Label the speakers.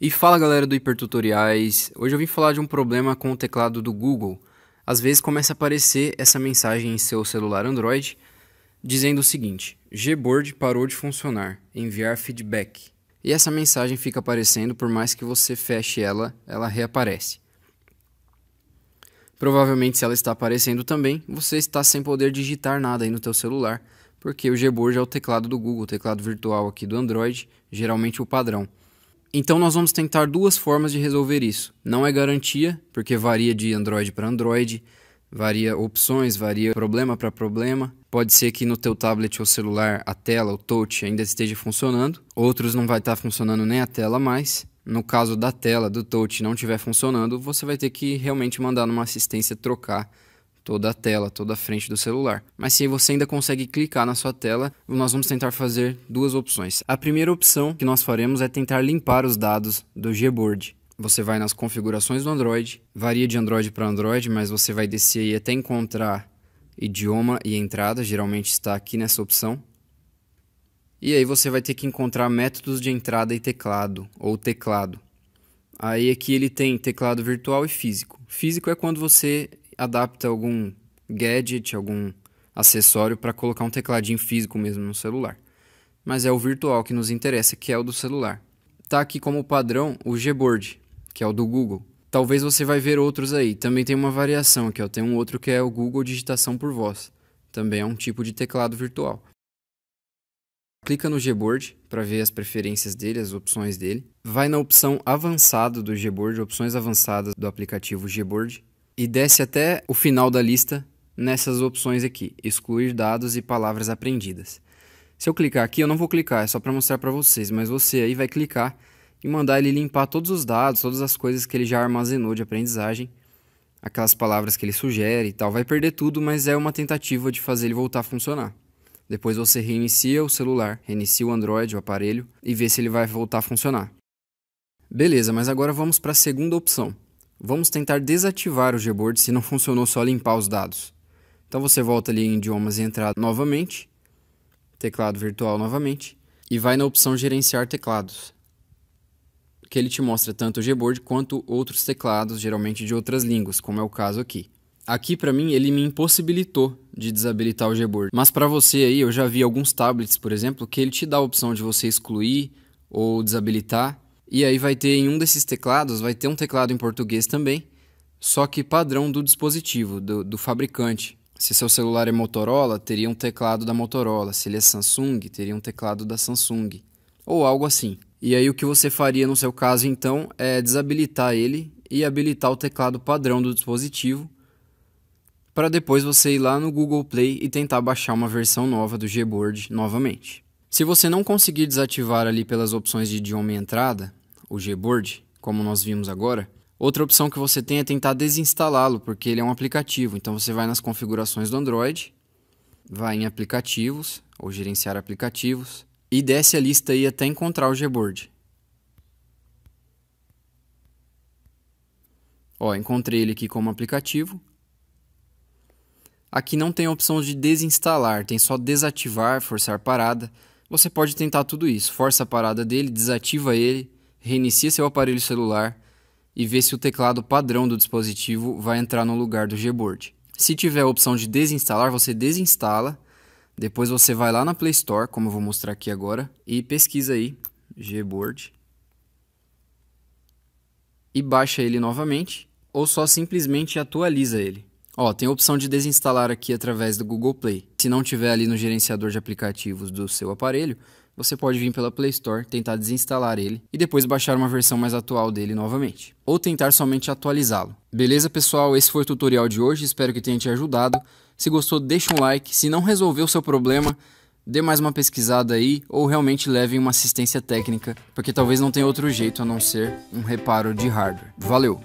Speaker 1: E fala galera do Hipertutoriais, hoje eu vim falar de um problema com o teclado do Google. Às vezes começa a aparecer essa mensagem em seu celular Android dizendo o seguinte: Gboard parou de funcionar, enviar feedback. E essa mensagem fica aparecendo por mais que você feche ela, ela reaparece. Provavelmente se ela está aparecendo também, você está sem poder digitar nada aí no teu celular, porque o Gboard é o teclado do Google, o teclado virtual aqui do Android, geralmente o padrão. Então nós vamos tentar duas formas de resolver isso. Não é garantia, porque varia de Android para Android, varia opções, varia problema para problema. Pode ser que no teu tablet ou celular a tela, o touch ainda esteja funcionando, outros não vai estar tá funcionando nem a tela mais. No caso da tela do touch não estiver funcionando, você vai ter que realmente mandar numa assistência trocar toda a tela, toda a frente do celular. Mas se você ainda consegue clicar na sua tela, nós vamos tentar fazer duas opções. A primeira opção que nós faremos é tentar limpar os dados do Gboard. Você vai nas configurações do Android, varia de Android para Android, mas você vai descer aí até encontrar idioma e entrada, geralmente está aqui nessa opção. E aí você vai ter que encontrar métodos de entrada e teclado, ou teclado. Aí aqui ele tem teclado virtual e físico. Físico é quando você adapta algum gadget, algum acessório para colocar um tecladinho físico mesmo no celular. Mas é o virtual que nos interessa, que é o do celular. Tá aqui como padrão o Gboard, que é o do Google. Talvez você vai ver outros aí. Também tem uma variação aqui, ó. tem um outro que é o Google Digitação por Voz. Também é um tipo de teclado virtual. Clica no Gboard para ver as preferências dele, as opções dele. Vai na opção avançado do Gboard, opções avançadas do aplicativo Gboard e desce até o final da lista nessas opções aqui, excluir dados e palavras aprendidas. Se eu clicar aqui, eu não vou clicar, é só para mostrar para vocês, mas você aí vai clicar e mandar ele limpar todos os dados, todas as coisas que ele já armazenou de aprendizagem, aquelas palavras que ele sugere e tal. Vai perder tudo, mas é uma tentativa de fazer ele voltar a funcionar. Depois você reinicia o celular, reinicia o Android, o aparelho, e vê se ele vai voltar a funcionar. Beleza, mas agora vamos para a segunda opção. Vamos tentar desativar o Gboard se não funcionou só limpar os dados. Então você volta ali em idiomas e entrada novamente, teclado virtual novamente, e vai na opção gerenciar teclados, que ele te mostra tanto o Gboard quanto outros teclados, geralmente de outras línguas, como é o caso aqui. Aqui para mim ele me impossibilitou de desabilitar o Gboard, mas para você aí eu já vi alguns tablets, por exemplo, que ele te dá a opção de você excluir ou desabilitar. E aí vai ter em um desses teclados, vai ter um teclado em português também, só que padrão do dispositivo, do, do fabricante. Se seu celular é Motorola, teria um teclado da Motorola. Se ele é Samsung, teria um teclado da Samsung. Ou algo assim. E aí o que você faria no seu caso então é desabilitar ele e habilitar o teclado padrão do dispositivo para depois você ir lá no Google Play e tentar baixar uma versão nova do Gboard novamente. Se você não conseguir desativar ali pelas opções de idioma e entrada, o Gboard, como nós vimos agora, outra opção que você tem é tentar desinstalá-lo, porque ele é um aplicativo. Então você vai nas configurações do Android, vai em aplicativos ou gerenciar aplicativos e desce a lista aí até encontrar o Gboard. Ó, encontrei ele aqui como aplicativo. Aqui não tem a opção de desinstalar, tem só desativar, forçar parada. Você pode tentar tudo isso. Força a parada dele, desativa ele reinicia seu aparelho celular e vê se o teclado padrão do dispositivo vai entrar no lugar do Gboard. Se tiver a opção de desinstalar, você desinstala. Depois você vai lá na Play Store, como eu vou mostrar aqui agora, e pesquisa aí Gboard e baixa ele novamente ou só simplesmente atualiza ele. Ó, tem a opção de desinstalar aqui através do Google Play. Se não tiver ali no gerenciador de aplicativos do seu aparelho, você pode vir pela Play Store, tentar desinstalar ele e depois baixar uma versão mais atual dele novamente, ou tentar somente atualizá-lo. Beleza, pessoal? Esse foi o tutorial de hoje, espero que tenha te ajudado. Se gostou, deixa um like. Se não resolveu o seu problema, dê mais uma pesquisada aí ou realmente leve uma assistência técnica, porque talvez não tenha outro jeito a não ser um reparo de hardware. Valeu!